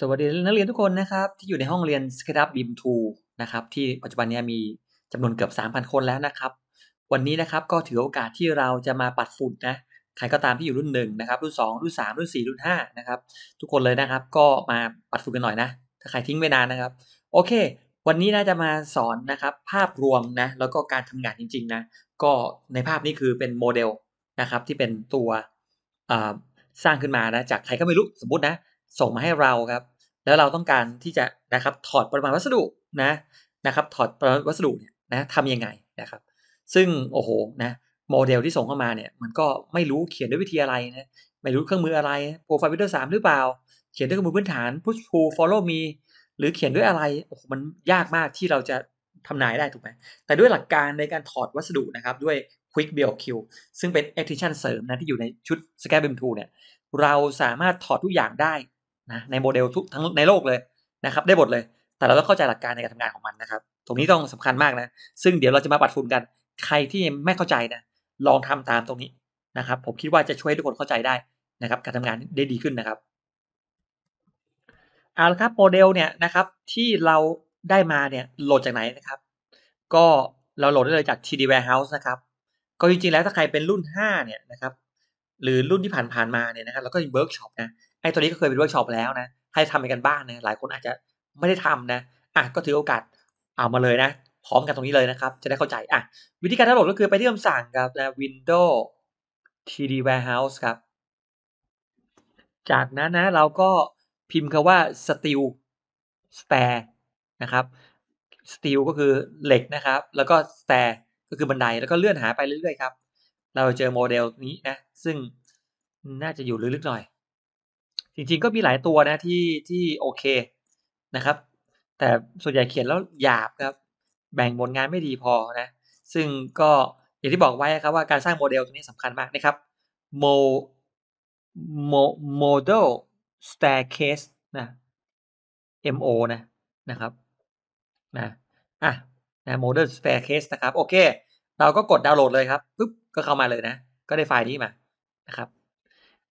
สวัสดีนักเรียนทุกคนนะครับที่อยู่ในห้องเรียน SketchUp BIM 2 นะครับ ที่ปัจจุบันนี้มีจำนวนเกือบ 3,000 คนแล้วนะครับ วันนี้นะครับก็ถือโอกาสที่เราจะมาปัดฝุ่นนะใครก็ตามที่อยู่รุ่น1นะครับรุ่น 2 รุ่น 3 รุ่น 4 รุ่น5นะครับทุกคนเลยนะครับก็มาปัดฝุ่นกันหน่อยนะ ถ้าใครทิ้งไม่นานนะครับ โอเค วันนี้น่าจะมาสอนนะครับ ภาพรวมนะแล้วก็การทำงานจริงๆนะก็ในภาพนี้คือเป็นโมเดลนะครับที่เป็นตัวสร้างขึ้นมานะจากใครก็ไม่รู้สมมตินะส่งมาให้เราครับแล้วเราต้องการที่จะนะครับถอดปริมาณวัสดุนะนะครับถอดปริมาณวัสดุเนี่ยนะทำยังไงนะครับ ซึ่งโอ้โหนะโมเดลที่ส่งเข้ามาเนี่ยมันก็ไม่รู้เขียนด้วยวิธีอะไรนะไม่รู้เครื่องมืออะไรโปรไฟล์วิดีโอสามหรือเปล่าเขียนด้วยเครื่องมือพื้นฐาน push pull follow me หรือเขียนด้วยอะไรโอ้โหมันยากมากที่เราจะทำนายได้ถูกไหมแต่ด้วยหลักการในการถอดวัสดุนะครับด้วย Quick BLQ ซึ่งเป็น Attention เสริมนะที่อยู่ในชุด s c a b m ูเนี่ยเราสามารถถอดทุกอย่างได้นะในโมเดลทุกทั้งในโลกเลยนะครับได้หมดเลย แต่เราต้องเข้าใจหลักการในการทำงานของมันนะครับ ตรงนี้ต้องสำคัญมากนะซึ่งเดี๋ยวเราจะมาปัดฝุ่นกัน ใครที่ไม่เข้าใจนะลองทำตามตรงนี้นะครับ ผมคิดว่าจะช่วยทุกคนเข้าใจได้นะครับการทำงานได้ดีขึ้นนะครับเอาละครับโมเดลเนี่ยนะครับที่เราได้มาเนี่ยโหลดจากไหนนะครับ ก็เราโหลดได้เลยจาก TD Warehouse นะครับ ก็จริงๆ แล้วถ้าใครเป็นรุ่น5เนี่ยนะครับ หรือรุ่นที่ผ่านๆ มาเนี่ยนะครับเราก็เวิร์กช็อปนะอ้ตัวนี้ก็เคยเป็นเวิร์กช็อปแล้วนะให้ทำเป็นกันบ้านนะหลายคนอาจจะไม่ได้ทำนะอ่ะก็ถือโอกาสเอามาเลยนะ พร้อมกันตรงนี้เลยนะครับ จะได้เข้าใจอ่ะวิธีการทั้งหมดก็คือไปที่คำสั่งครับนะ Windows TD Warehouse ครับ จากนั้นนะเราก็พิมพ์คาว่า steel stair นะครับ steel ก็คือเหล็กนะครับ แล้วก็ stair ก็คือบันไดแล้วก็เลื่อนหาไปเรื่อยๆครับ เราเจอโมเดลนี้นะ ซึ่งน่าจะอยู่ลึกๆหน่อยจริงๆก็มีหลายตัวนะที่ที่โอเคนะครับ แต่ส่วนใหญ่เขียนแล้วหยาบครับ แบ่งบนงานไม่ดีพอนะ ซึ่งก็อย่างที่บอกไว้ครับว่าการสร้างโมเดลตรงนี้สำคัญมากนะครับโมโมโมเดลสเต i r c a s นะ mo นะนะครับนะอ่ะนะโมเดลสเต i r c a s นะครับ โอเค เราก็กดดาวน์โหลดเลยครับปุ๊บก็เข้ามาเลยนะ ก็ได้ไฟล์นี้มานะครับ